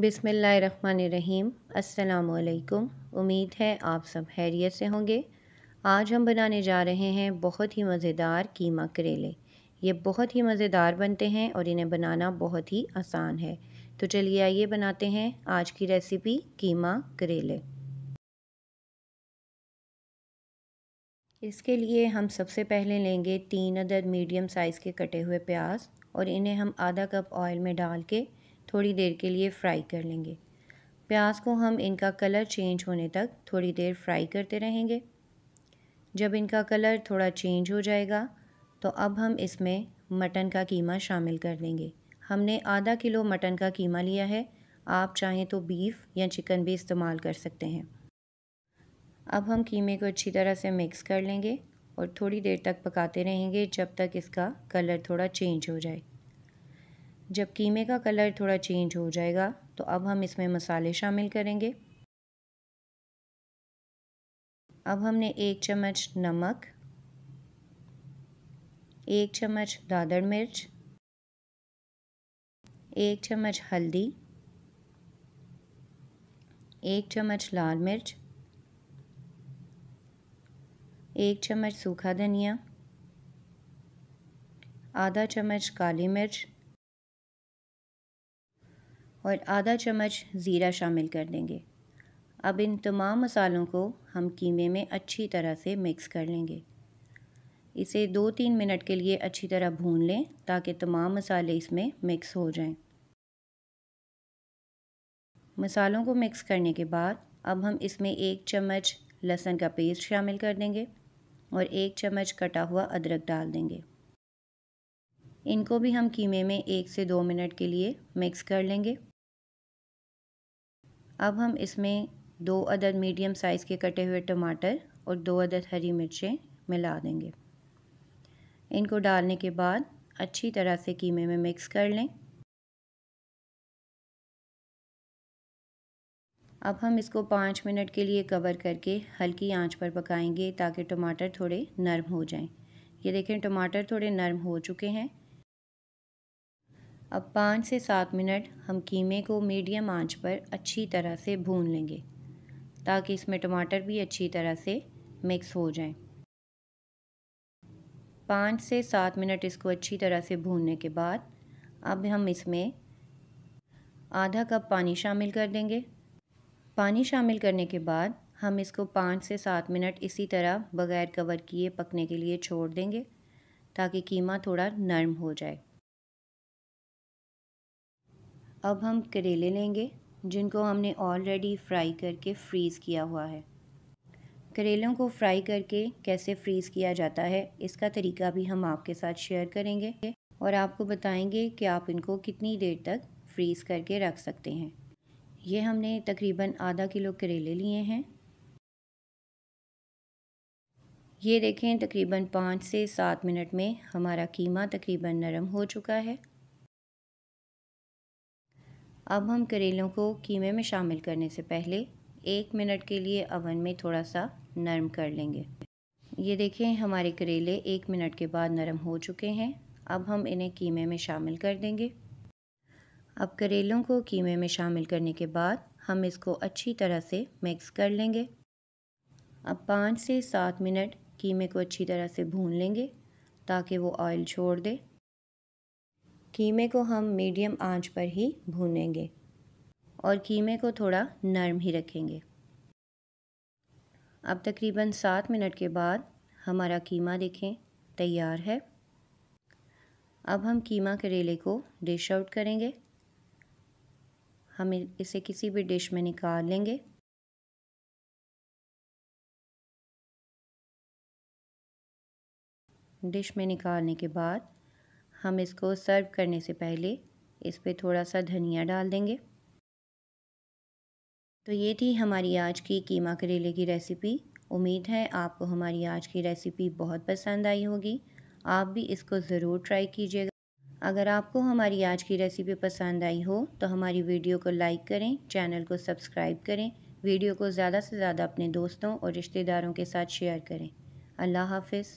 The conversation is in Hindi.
बिसमीम अस्सलाम उम्मीद है आप सब हैरियत से होंगे आज हम बनाने जा रहे हैं बहुत ही मज़ेदार कीमा करेले ये बहुत ही मज़ेदार बनते हैं और इन्हें बनाना बहुत ही आसान है तो चलिए आइए बनाते हैं आज की रेसिपी कीमा करेले इसके लिए हम सबसे पहले लेंगे तीन अदद मीडियम साइज़ के कटे हुए प्याज और इन्हें हम आधा कप ऑयल में डाल के थोड़ी देर के लिए फ्राई कर लेंगे प्याज को हम इनका कलर चेंज होने तक थोड़ी देर फ्राई करते रहेंगे जब इनका कलर थोड़ा चेंज हो जाएगा तो अब हम इसमें मटन का कीमा शामिल कर देंगे हमने आधा किलो मटन का कीमा लिया है आप चाहें तो बीफ़ या चिकन भी इस्तेमाल कर सकते हैं अब हम कीमे को अच्छी तरह से मिक्स कर लेंगे और थोड़ी देर तक पकाते रहेंगे जब तक इसका कलर थोड़ा चेंज हो जाए जब कीमे का कलर थोड़ा चेंज हो जाएगा तो अब हम इसमें मसाले शामिल करेंगे अब हमने एक चम्मच नमक एक चम्मच दादर मिर्च एक चम्मच हल्दी एक चम्मच लाल मिर्च एक चम्मच सूखा धनिया आधा चम्मच काली मिर्च और आधा चम्मच ज़ीरा शामिल कर देंगे अब इन तमाम मसालों को हम कीमे में अच्छी तरह से मिक्स कर लेंगे इसे दो तीन मिनट के लिए अच्छी तरह भून लें ताकि तमाम मसाले इसमें मिक्स हो जाएं। मसालों को मिक्स करने के बाद अब हम इसमें एक चम्मच लहसुन का पेस्ट शामिल कर देंगे और एक चम्मच कटा हुआ अदरक डाल देंगे इनको भी हम कीमे में एक से दो मिनट के लिए मिक्स कर लेंगे अब हम इसमें दो अदद मीडियम साइज़ के कटे हुए टमाटर और दो अदद हरी मिर्चें मिला देंगे इनको डालने के बाद अच्छी तरह से कीमे में मिक्स कर लें अब हम इसको पाँच मिनट के लिए कवर करके हल्की आंच पर पकाएंगे ताकि टमाटर थोड़े नरम हो जाएं। ये देखें टमाटर थोड़े नरम हो चुके हैं अब पाँच से सात मिनट हम कीमे को मीडियम आंच पर अच्छी तरह से भून लेंगे ताकि इसमें टमाटर भी अच्छी तरह से मिक्स हो जाएं। पाँच से सात मिनट इसको अच्छी तरह से भूनने के बाद अब हम इसमें आधा कप पानी शामिल कर देंगे पानी शामिल करने के बाद हम इसको पाँच से सात मिनट इसी तरह बगैर कवर किए पकने के लिए छोड़ देंगे ताकि कीमा थोड़ा नरम हो जाए अब हम करेले लेंगे जिनको हमने ऑलरेडी फ्राई करके फ्रीज़ किया हुआ है करेलों को फ्राई करके कैसे फ्रीज़ किया जाता है इसका तरीका भी हम आपके साथ शेयर करेंगे और आपको बताएंगे कि आप इनको कितनी देर तक फ्रीज़ करके रख सकते हैं ये हमने तकरीबन आधा किलो करेले लिए हैं ये देखें तकरीबन पाँच से सात मिनट में हमारा कीमा तकरीबन नरम हो चुका है अब हम करेलों को कीमे में शामिल करने से पहले एक मिनट के लिए अवन में थोड़ा सा नरम कर लेंगे ये देखें हमारे करेले एक मिनट के बाद नरम हो चुके हैं अब हम इन्हें कीमे में शामिल कर देंगे अब करेलों को कीमे में शामिल करने के बाद हम इसको अच्छी तरह से मिक्स कर लेंगे अब पाँच से सात मिनट कीमे को अच्छी तरह से भून लेंगे ताकि वो ऑयल छोड़ दे कीमे को हम मीडियम आंच पर ही भूनेंगे और कीमे को थोड़ा नरम ही रखेंगे अब तकरीबन सात मिनट के बाद हमारा कीमा देखें तैयार है अब हम कीमा करेले को डिश आउट करेंगे हम इसे किसी भी डिश में निकाल लेंगे डिश में निकालने के बाद हम इसको सर्व करने से पहले इस पर थोड़ा सा धनिया डाल देंगे तो ये थी हमारी आज की कीमा करेले की रेसिपी उम्मीद है आपको हमारी आज की रेसिपी बहुत पसंद आई होगी आप भी इसको ज़रूर ट्राई कीजिएगा अगर आपको हमारी आज की रेसिपी पसंद आई हो तो हमारी वीडियो को लाइक करें चैनल को सब्सक्राइब करें वीडियो को ज़्यादा से ज़्यादा अपने दोस्तों और रिश्तेदारों के साथ शेयर करें अल्लाह हाफिज़